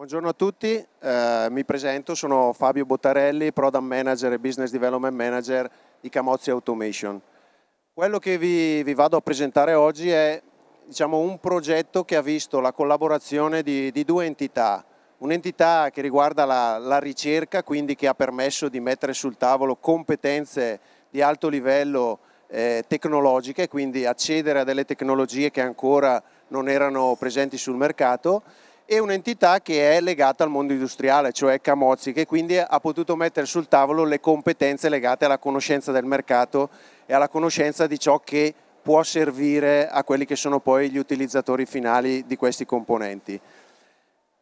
Buongiorno a tutti, eh, mi presento, sono Fabio Bottarelli, Product Manager e Business Development Manager di Camozzi Automation. Quello che vi, vi vado a presentare oggi è diciamo, un progetto che ha visto la collaborazione di, di due entità, un'entità che riguarda la, la, ricerca, quindi che ha permesso di mettere sul tavolo competenze di alto livello eh, tecnologiche, quindi accedere a delle tecnologie che ancora non erano presenti sul mercato e un'entità che è legata al mondo industriale, cioè Camozzi, che quindi ha potuto mettere sul tavolo le competenze legate alla conoscenza del mercato e alla conoscenza di ciò che può servire a quelli che sono poi gli utilizzatori finali di questi componenti.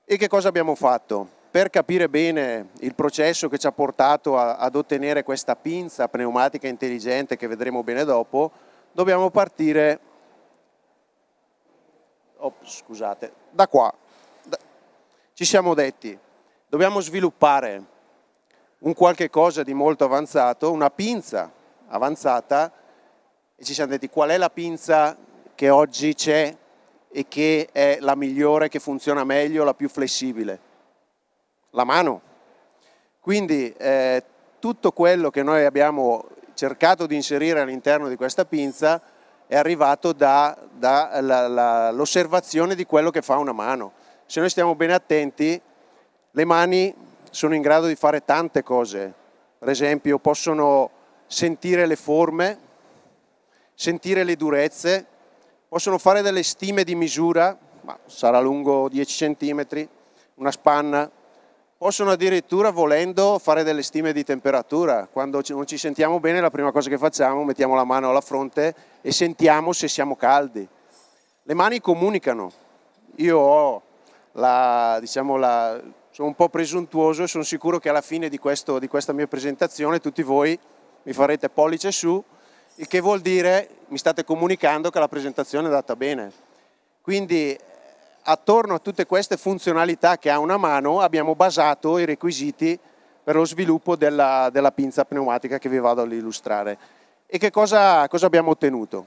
E che cosa abbiamo fatto? Per capire bene il processo che ci ha portato a, ad ottenere questa pinza pneumatica intelligente che vedremo bene dopo, dobbiamo partire oh, scusate, da qua, ci siamo detti, dobbiamo sviluppare un qualche cosa di molto avanzato, una pinza avanzata, e ci siamo detti qual è la pinza che oggi c'è e che è la migliore, che funziona meglio, la più flessibile? La mano. Quindi eh, tutto quello che noi abbiamo cercato di inserire all'interno di questa pinza è arrivato dall'osservazione da di quello che fa una mano se noi stiamo bene attenti, le mani sono in grado di fare tante cose. Per esempio, possono sentire le forme, sentire le durezze, possono fare delle stime di misura, ma sarà lungo 10 cm, una spanna. Possono addirittura, volendo, fare delle stime di temperatura. Quando non ci sentiamo bene, la prima cosa che facciamo è mettiamo la mano alla fronte e sentiamo se siamo caldi. Le mani comunicano. Io ho la, diciamo la, sono un po' presuntuoso e sono sicuro che alla fine di, questo, di questa mia presentazione tutti voi mi farete pollice su, il che vuol dire mi state comunicando che la presentazione è andata bene. Quindi eh, attorno a tutte queste funzionalità che ha una mano abbiamo basato i requisiti per lo sviluppo della, della pinza pneumatica che vi vado ad illustrare. E che cosa, cosa abbiamo ottenuto?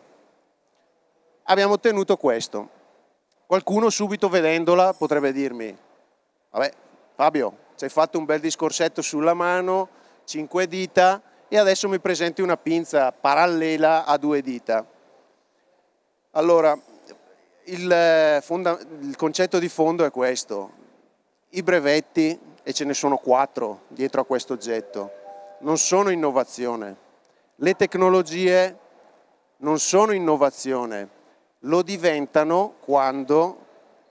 Abbiamo ottenuto questo. Qualcuno subito vedendola potrebbe dirmi, vabbè Fabio, ci hai fatto un bel discorsetto sulla mano, cinque dita e adesso mi presenti una pinza parallela a due dita. Allora, il, eh, fonda, il concetto di fondo è questo, i brevetti, e ce ne sono quattro dietro a questo oggetto, non sono innovazione. Le tecnologie non sono innovazione, lo diventano quando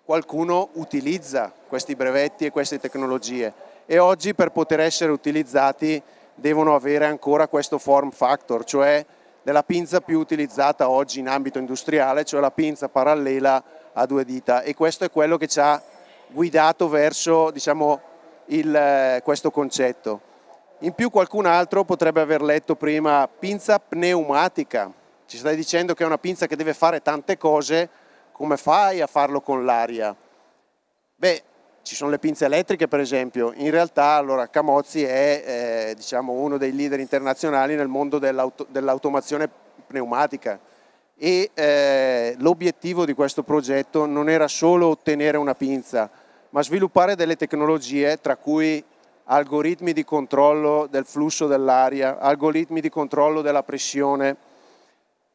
qualcuno utilizza questi brevetti e queste tecnologie e oggi per poter essere utilizzati devono avere ancora questo form factor, cioè della pinza più utilizzata oggi in ambito industriale, cioè la pinza parallela a due dita e questo è quello che ci ha guidato verso diciamo, il, eh, questo concetto. In più qualcun altro potrebbe aver letto prima pinza pneumatica, ci stai dicendo che è una pinza che deve fare tante cose, come fai a farlo con l'aria? Beh, ci sono le pinze elettriche per esempio, in realtà allora Camozzi è eh, diciamo, uno dei leader internazionali nel mondo dell'automazione pneumatica e eh, l'obiettivo di questo progetto non era solo ottenere una pinza, ma sviluppare delle tecnologie tra cui algoritmi di controllo del flusso dell'aria, algoritmi di controllo della pressione,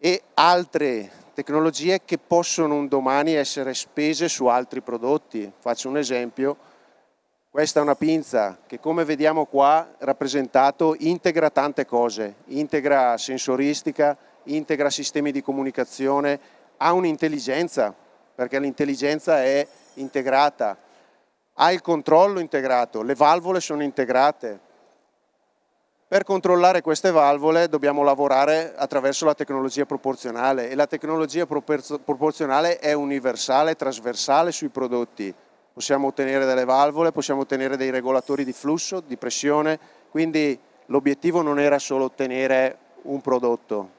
e altre tecnologie che possono un domani essere spese su altri prodotti. Faccio un esempio, questa è una pinza che come vediamo qua rappresentato integra tante cose, integra sensoristica, integra sistemi di comunicazione, ha un'intelligenza perché l'intelligenza è integrata, ha il controllo integrato, le valvole sono integrate, per controllare queste valvole dobbiamo lavorare attraverso la tecnologia proporzionale e la tecnologia proporzionale è universale, trasversale sui prodotti. Possiamo ottenere delle valvole, possiamo ottenere dei regolatori di flusso, di pressione, quindi l'obiettivo non era solo ottenere un prodotto,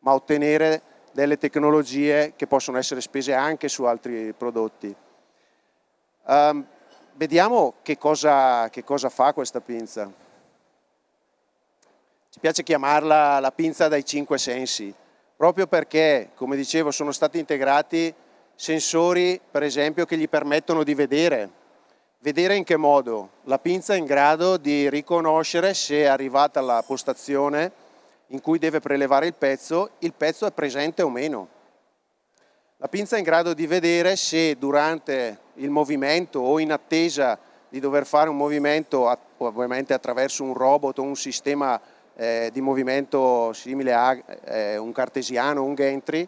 ma ottenere delle tecnologie che possono essere spese anche su altri prodotti. Um, vediamo che cosa, che cosa fa questa pinza ci piace chiamarla la pinza dai cinque sensi, proprio perché, come dicevo, sono stati integrati sensori, per esempio, che gli permettono di vedere. Vedere in che modo? La pinza è in grado di riconoscere se è arrivata alla postazione in cui deve prelevare il pezzo, il pezzo è presente o meno. La pinza è in grado di vedere se durante il movimento o in attesa di dover fare un movimento, ovviamente attraverso un robot o un sistema eh, di movimento simile a eh, un cartesiano, un gantry,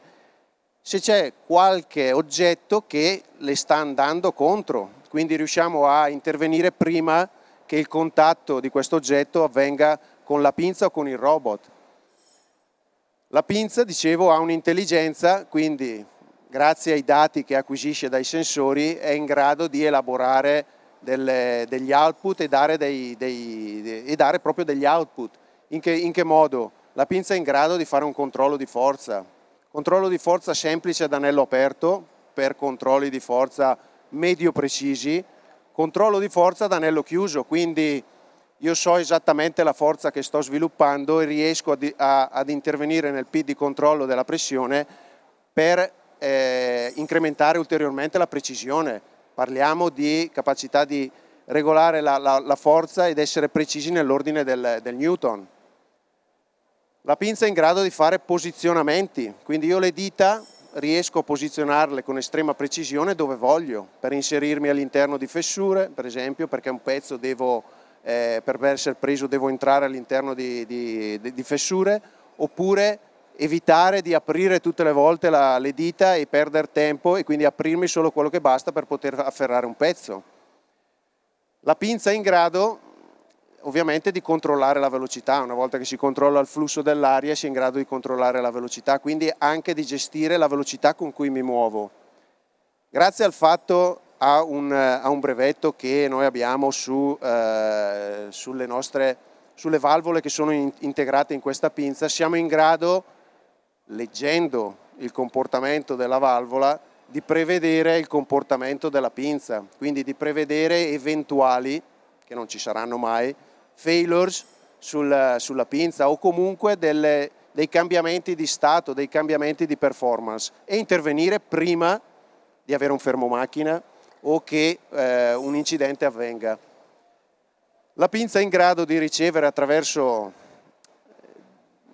se c'è qualche oggetto che le sta andando contro, quindi riusciamo a intervenire prima che il contatto di questo oggetto avvenga con la pinza o con il robot. La pinza, dicevo, ha un'intelligenza, quindi grazie ai dati che acquisisce dai sensori è in grado di elaborare delle, degli output e dare, dei, dei, e dare proprio degli output. In che, in che modo? La pinza è in grado di fare un controllo di forza. Controllo di forza semplice ad anello aperto per controlli di forza medio precisi, controllo di forza ad anello chiuso, quindi io so esattamente la forza che sto sviluppando e riesco a, a, ad intervenire nel P di controllo della pressione per eh, incrementare ulteriormente la precisione. Parliamo di capacità di regolare la, la, la forza ed essere precisi nell'ordine del, del Newton. La pinza è in grado di fare posizionamenti, quindi io le dita riesco a posizionarle con estrema precisione dove voglio, per inserirmi all'interno di fessure, per esempio, perché un pezzo devo, eh, per essere preso devo entrare all'interno di, di, di, fessure, oppure evitare di aprire tutte le volte la, le dita e perdere tempo e quindi aprirmi solo quello che basta per poter afferrare un pezzo. La pinza è in grado ovviamente di controllare la velocità, una volta che si controlla il flusso dell'aria si è in grado di controllare la velocità, quindi anche di gestire la velocità con cui mi muovo. Grazie al fatto a un, a un brevetto che noi abbiamo su, eh, sulle, nostre, sulle valvole che sono in, integrate in questa pinza, siamo in grado, leggendo il comportamento della valvola, di prevedere il comportamento della pinza, quindi di prevedere eventuali che non ci saranno mai, failures sulla, sulla pinza o comunque delle, dei cambiamenti di stato, dei cambiamenti di performance e intervenire prima di avere un fermo macchina o che eh, un incidente avvenga. La pinza è in grado di ricevere attraverso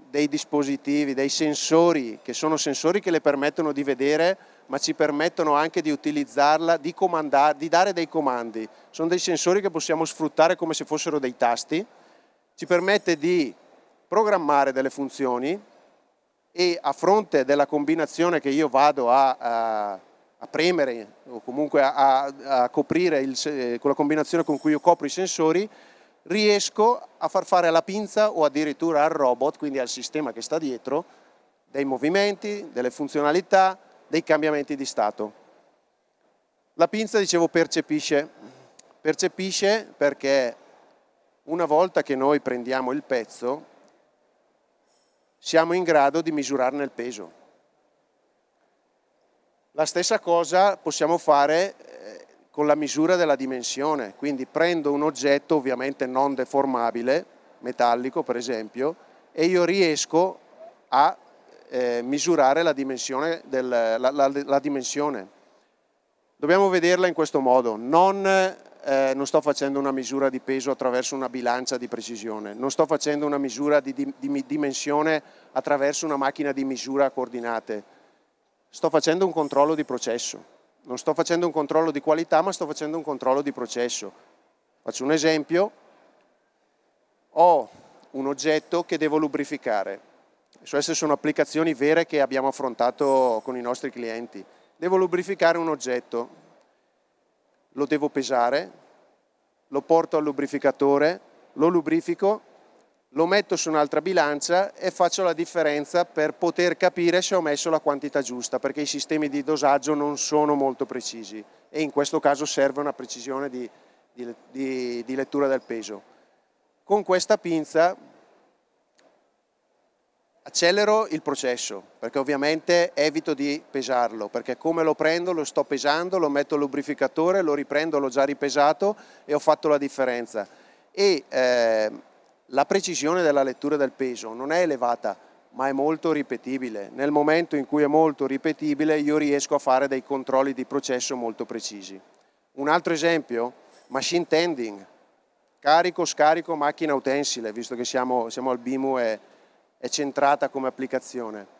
dei dispositivi, dei sensori, che sono sensori che le permettono di vedere ma ci permettono anche di utilizzarla, di, di dare dei comandi. Sono dei sensori che possiamo sfruttare come se fossero dei tasti, ci permette di programmare delle funzioni e a fronte della combinazione che io vado a, a, a premere o comunque a, a coprire il, eh, con la combinazione con cui io copro i sensori, riesco a far fare alla pinza o addirittura al robot, quindi al sistema che sta dietro, dei movimenti, delle funzionalità, dei cambiamenti di stato. La pinza, dicevo, percepisce, percepisce perché una volta che noi prendiamo il pezzo, siamo in grado di misurarne il peso. La stessa cosa possiamo fare eh, con la misura della dimensione, quindi prendo un oggetto ovviamente non deformabile, metallico per esempio, e io riesco a eh, misurare la dimensione, del, la, la, la dimensione, Dobbiamo vederla in questo modo, non, eh, non, sto facendo una misura di peso attraverso una bilancia di precisione, non sto facendo una misura di, di, di dimensione attraverso una macchina di misura a coordinate, sto facendo un controllo di processo, non sto facendo un controllo di qualità ma sto facendo un controllo di processo. Faccio un esempio, ho un oggetto che devo lubrificare, queste sono applicazioni vere che abbiamo affrontato con i nostri clienti. Devo lubrificare un oggetto, lo devo pesare, lo porto al lubrificatore, lo lubrifico, lo metto su un'altra bilancia e faccio la differenza per poter capire se ho messo la quantità giusta, perché i sistemi di dosaggio non sono molto precisi e in questo caso serve una precisione di, di, di lettura del peso. Con questa pinza accelero il processo perché ovviamente evito di pesarlo perché come lo prendo lo sto pesando, lo metto al lubrificatore, lo riprendo, l'ho già ripesato e ho fatto la differenza e eh, la precisione della lettura del peso non è elevata ma è molto ripetibile nel momento in cui è molto ripetibile io riesco a fare dei controlli di processo molto precisi un altro esempio machine tending carico, scarico, macchina utensile visto che siamo, siamo al BIMU e è centrata come applicazione.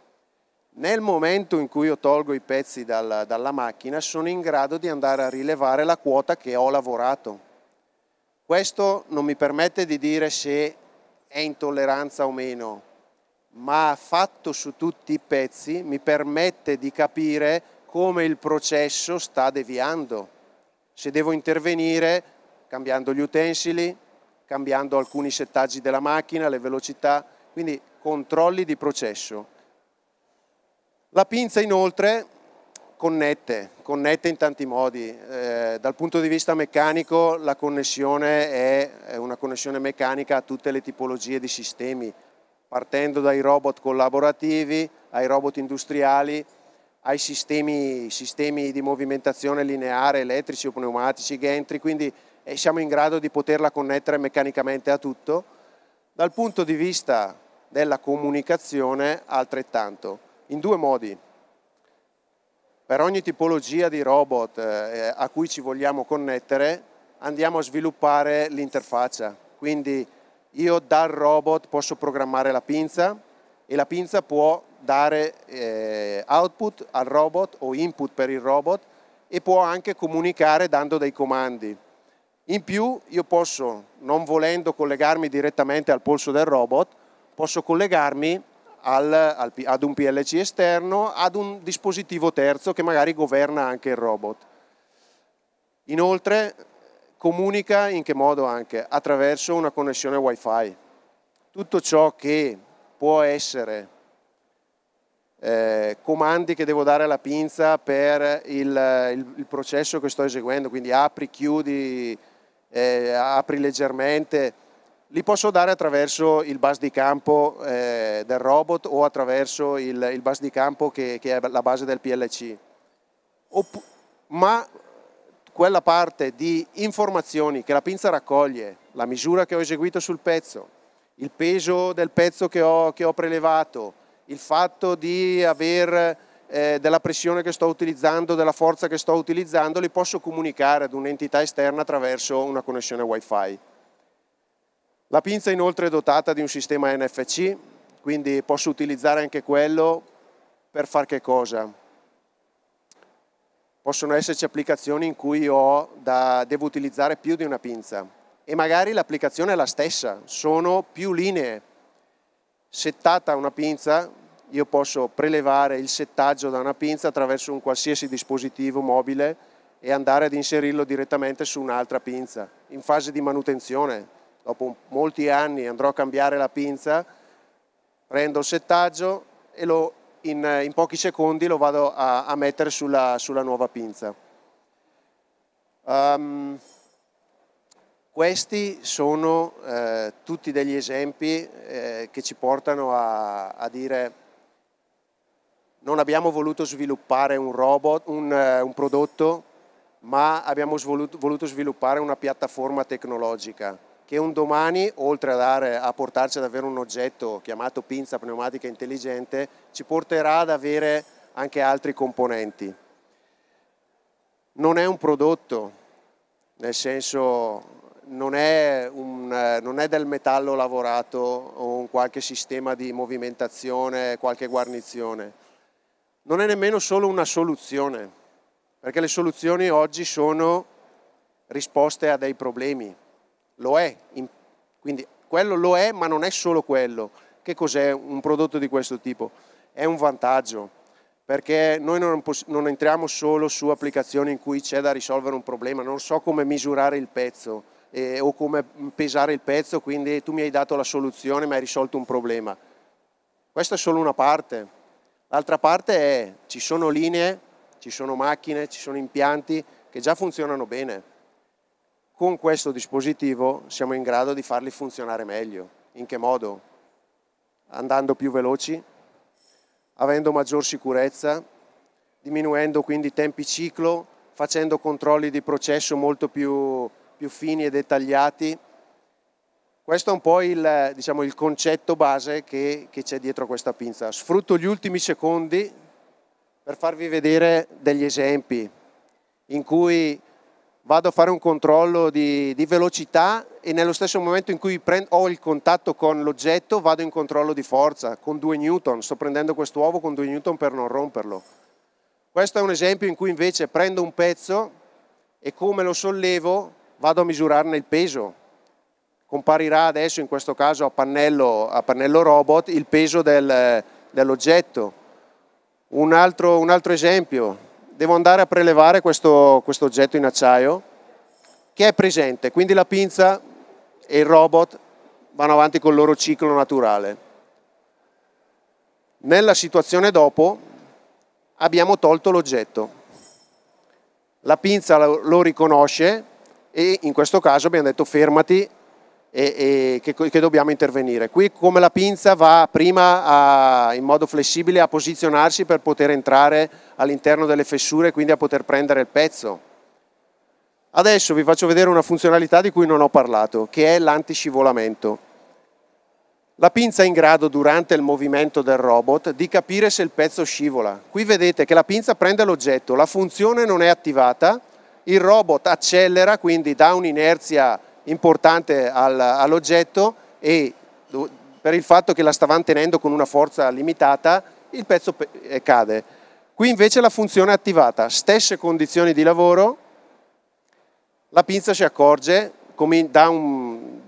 Nel momento in cui io tolgo i pezzi dal, dalla macchina sono in grado di andare a rilevare la quota che ho lavorato. Questo non mi permette di dire se è intolleranza o meno, ma fatto su tutti i pezzi mi permette di capire come il processo sta deviando. Se devo intervenire cambiando gli utensili, cambiando alcuni settaggi della macchina, le velocità, quindi controlli di processo. La pinza inoltre connette, connette in tanti modi. Eh, dal punto di vista meccanico la connessione è, una connessione meccanica a tutte le tipologie di sistemi, partendo dai robot collaborativi ai robot industriali, ai sistemi, sistemi, di movimentazione lineare, elettrici o pneumatici, gantry, quindi eh, siamo in grado di poterla connettere meccanicamente a tutto. Dal punto di vista della comunicazione altrettanto, in due modi. Per ogni tipologia di robot eh, a cui ci vogliamo connettere andiamo a sviluppare l'interfaccia, quindi io dal robot posso programmare la pinza e la pinza può dare eh, output al robot o input per il robot e può anche comunicare dando dei comandi. In più io posso, non volendo collegarmi direttamente al polso del robot, posso collegarmi al, al, ad un PLC esterno, ad un dispositivo terzo che magari governa anche il robot. Inoltre comunica in che modo anche? Attraverso una connessione wifi. Tutto ciò che può essere eh, comandi che devo dare alla pinza per il, il, il processo che sto eseguendo, quindi apri, chiudi, eh, apri leggermente, li posso dare attraverso il bus di campo eh, del robot o attraverso il, il bus di campo che, che, è la base del PLC. Opp ma quella parte di informazioni che la pinza raccoglie, la misura che ho eseguito sul pezzo, il peso del pezzo che ho, che ho prelevato, il fatto di aver eh, della pressione che sto utilizzando, della forza che sto utilizzando, li posso comunicare ad un'entità esterna attraverso una connessione wifi. La pinza inoltre è dotata di un sistema NFC, quindi posso utilizzare anche quello per far che cosa? Possono esserci applicazioni in cui da, devo utilizzare più di una pinza e magari l'applicazione è la stessa, sono più linee. Settata una pinza, io posso prelevare il settaggio da una pinza attraverso un qualsiasi dispositivo mobile e andare ad inserirlo direttamente su un'altra pinza in fase di manutenzione dopo molti anni andrò a cambiare la pinza, prendo il settaggio e lo, in, in, pochi secondi lo vado a, a mettere sulla, sulla, nuova pinza. Um, questi sono eh, tutti degli esempi eh, che ci portano a, a dire non abbiamo voluto sviluppare un, robot, un, uh, un prodotto, ma abbiamo voluto sviluppare una piattaforma tecnologica che un domani, oltre a, dare, a portarci ad avere un oggetto chiamato pinza pneumatica intelligente, ci porterà ad avere anche altri componenti. Non è un prodotto, nel senso non è, un, non è, del metallo lavorato o un qualche sistema di movimentazione, qualche guarnizione. Non è nemmeno solo una soluzione, perché le soluzioni oggi sono risposte a dei problemi lo è, quindi quello lo è ma non è solo quello. Che cos'è un prodotto di questo tipo? È un vantaggio perché noi non, non entriamo solo su applicazioni in cui c'è da risolvere un problema, non so come misurare il pezzo eh, o come pesare il pezzo, quindi tu mi hai dato la soluzione ma hai risolto un problema. Questa è solo una parte. L'altra parte è ci sono linee, ci sono macchine, ci sono impianti che già funzionano bene con questo dispositivo siamo in grado di farli funzionare meglio. In che modo? Andando più veloci, avendo maggior sicurezza, diminuendo quindi i tempi ciclo, facendo controlli di processo molto più, più fini e dettagliati. Questo è un po' il, diciamo, il concetto base che, che c'è dietro questa pinza. Sfrutto gli ultimi secondi per farvi vedere degli esempi in cui vado a fare un controllo di, di velocità e nello stesso momento in cui prendo, ho il contatto con l'oggetto vado in controllo di forza con 2 newton, sto prendendo questo uovo con 2 newton per non romperlo. Questo è un esempio in cui invece prendo un pezzo e come lo sollevo vado a misurarne il peso. Comparirà adesso in questo caso a pannello, a pannello robot il peso del, dell'oggetto. Un altro, un altro esempio, devo andare a prelevare questo, questo oggetto in acciaio che è presente, quindi la pinza e il robot vanno avanti col loro ciclo naturale. Nella situazione dopo abbiamo tolto l'oggetto. La pinza lo riconosce e in questo caso abbiamo detto fermati e, e che, che, dobbiamo intervenire. Qui come la pinza va prima a, in modo flessibile a posizionarsi per poter entrare all'interno delle fessure e quindi a poter prendere il pezzo. Adesso vi faccio vedere una funzionalità di cui non ho parlato, che è l'antiscivolamento. La pinza è in grado durante il movimento del robot di capire se il pezzo scivola. Qui vedete che la pinza prende l'oggetto, la funzione non è attivata, il robot accelera, quindi dà un'inerzia importante al, all'oggetto e per il fatto che la stavano tenendo con una forza limitata il pezzo pe- eh, cade. Qui invece la funzione è attivata, stesse condizioni di lavoro, la pinza si accorge, com- un,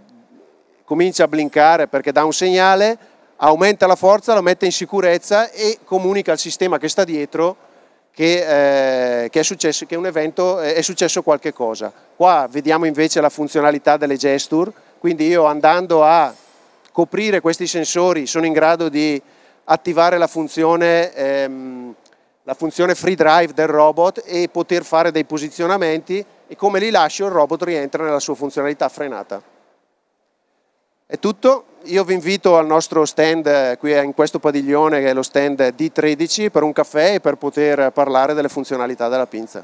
comincia a blinkare perché dà un segnale, aumenta la forza, lo mette in sicurezza e comunica al sistema che sta dietro che, eh, che, è successo, che un evento eh, è successo qualche cosa. Qua vediamo invece la funzionalità delle gesture, quindi io andando a coprire questi sensori sono in grado di attivare la funzione, ehm, la funzione free drive del robot e poter fare dei posizionamenti e come li lascio il robot rientra nella sua funzionalità frenata. È tutto, io vi invito al nostro stand eh, qui in questo padiglione che è lo stand D13 per un caffè e per poter parlare delle funzionalità della pinza.